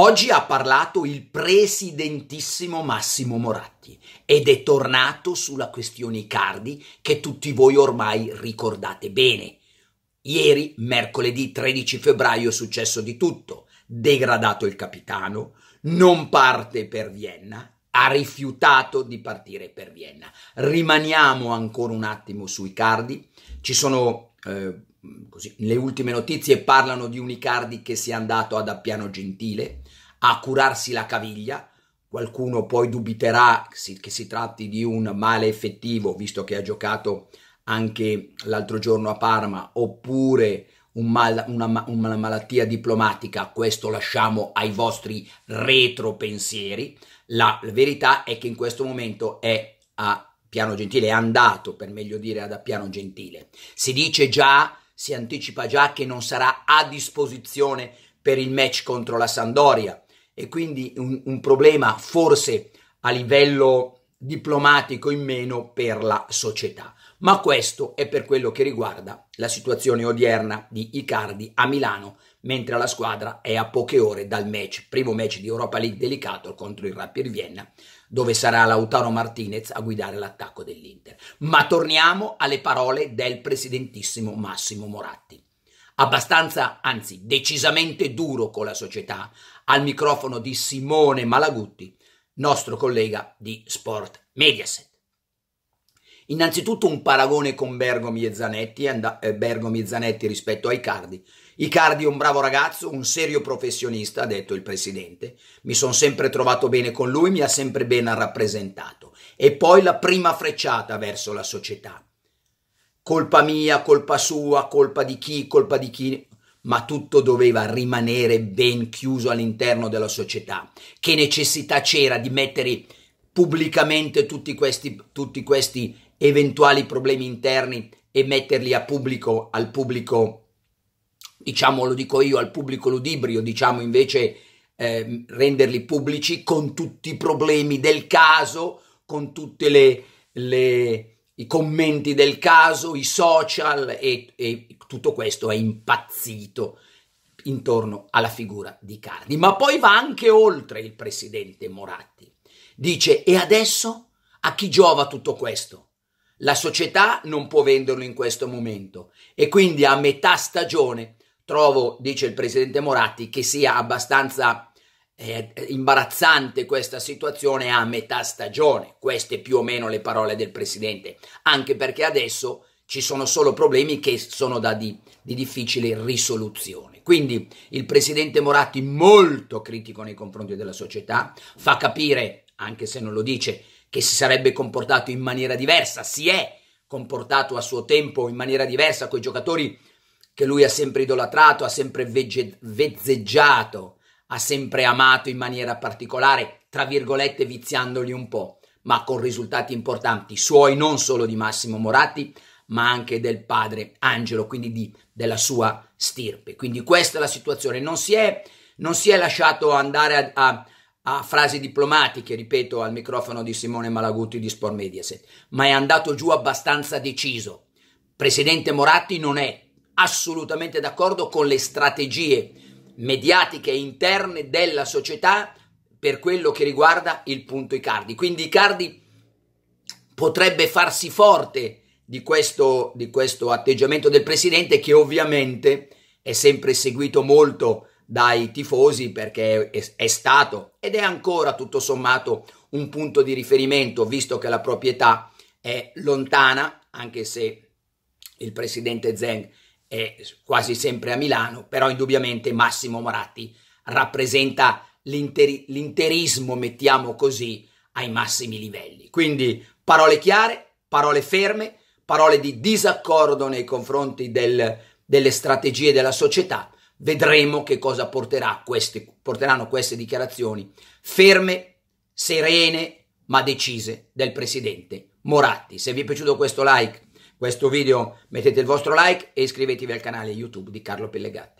Oggi ha parlato il presidentissimo Massimo Moratti ed è tornato sulla questione Icardi che tutti voi ormai ricordate bene. Ieri, mercoledì 13 febbraio, è successo di tutto. Degradato il capitano, non parte per Vienna, ha rifiutato di partire per Vienna. Rimaniamo ancora un attimo su Icardi. Ci sono eh, così, le ultime notizie parlano di un Icardi che si è andato ad Appiano Gentile a curarsi la caviglia. Qualcuno poi dubiterà che si tratti di un male effettivo, visto che ha giocato anche l'altro giorno a Parma, oppure un mal, una, una malattia diplomatica, questo lasciamo ai vostri retropensieri. La, la verità è che in questo momento è a Piano Gentile, è andato per meglio dire ad Appiano Gentile. Si dice già si anticipa già che non sarà a disposizione per il match contro la Sandoria e quindi un, un problema forse a livello diplomatico in meno per la società. Ma questo è per quello che riguarda la situazione odierna di Icardi a Milano, mentre la squadra è a poche ore dal match, primo match di Europa League delicato contro il Rapid Vienna, dove sarà Lautaro Martinez a guidare l'attacco dell'Inter. Ma torniamo alle parole del presidentissimo Massimo Moratti. Abbastanza, anzi decisamente duro con la società, al microfono di Simone Malagutti, nostro collega di Sport Mediaset. Innanzitutto un paragone con Bergomi e Zanetti, and- eh, Bergomi e Zanetti rispetto ai Cardi. Icardi è un bravo ragazzo, un serio professionista, ha detto il presidente. Mi sono sempre trovato bene con lui, mi ha sempre ben rappresentato. E poi la prima frecciata verso la società. Colpa mia, colpa sua, colpa di chi, colpa di chi, ma tutto doveva rimanere ben chiuso all'interno della società. Che necessità c'era di mettere pubblicamente tutti questi, tutti questi eventuali problemi interni e metterli a pubblico, al pubblico, diciamo lo dico io, al pubblico ludibrio, diciamo invece eh, renderli pubblici con tutti i problemi del caso, con tutti i commenti del caso, i social e, e, tutto questo è impazzito intorno alla figura di Cardi. Ma poi va anche oltre il presidente Moratti. Dice e adesso a chi giova tutto questo? La società non può venderlo in questo momento e quindi a metà stagione trovo, dice il presidente Moratti, che sia abbastanza eh, imbarazzante questa situazione a metà stagione. Queste più o meno le parole del presidente, anche perché adesso ci sono solo problemi che sono di, di difficile risoluzione. Quindi il presidente Moratti molto critico nei confronti della società, fa capire, anche se non lo dice, che si sarebbe comportato in maniera diversa, si è comportato a suo tempo in maniera diversa con i giocatori che lui ha sempre idolatrato, ha sempre vegge- vezzeggiato, ha sempre amato in maniera particolare, tra virgolette viziandoli un po', ma con risultati importanti, suoi non solo di Massimo Moratti, ma anche del padre Angelo, quindi di, della sua stirpe. Quindi questa è la situazione, non si è, non si è lasciato andare a, a a frasi diplomatiche, ripeto, al microfono di Simone Malaguti di Sport Mediaset, ma è andato giù abbastanza deciso. Presidente Moratti non è assolutamente d'accordo con le strategie mediatiche interne della società per quello che riguarda il punto Icardi. Quindi Icardi potrebbe farsi forte di questo, di questo atteggiamento del presidente che ovviamente è sempre seguito molto dai tifosi perché è, è stato ed è ancora tutto sommato un punto di riferimento visto che la proprietà è lontana, anche se il presidente Zeng è quasi sempre a Milano, però indubbiamente Massimo Moratti rappresenta l'interi- l'interismo, mettiamo così, ai massimi livelli. Quindi parole chiare, parole ferme, parole di disaccordo nei confronti del, delle strategie della società Vedremo che cosa queste, porteranno queste dichiarazioni ferme, serene, ma decise del presidente Moratti. Se vi è piaciuto questo like, questo video, mettete il vostro like e iscrivetevi al canale YouTube di Carlo Pellegatti.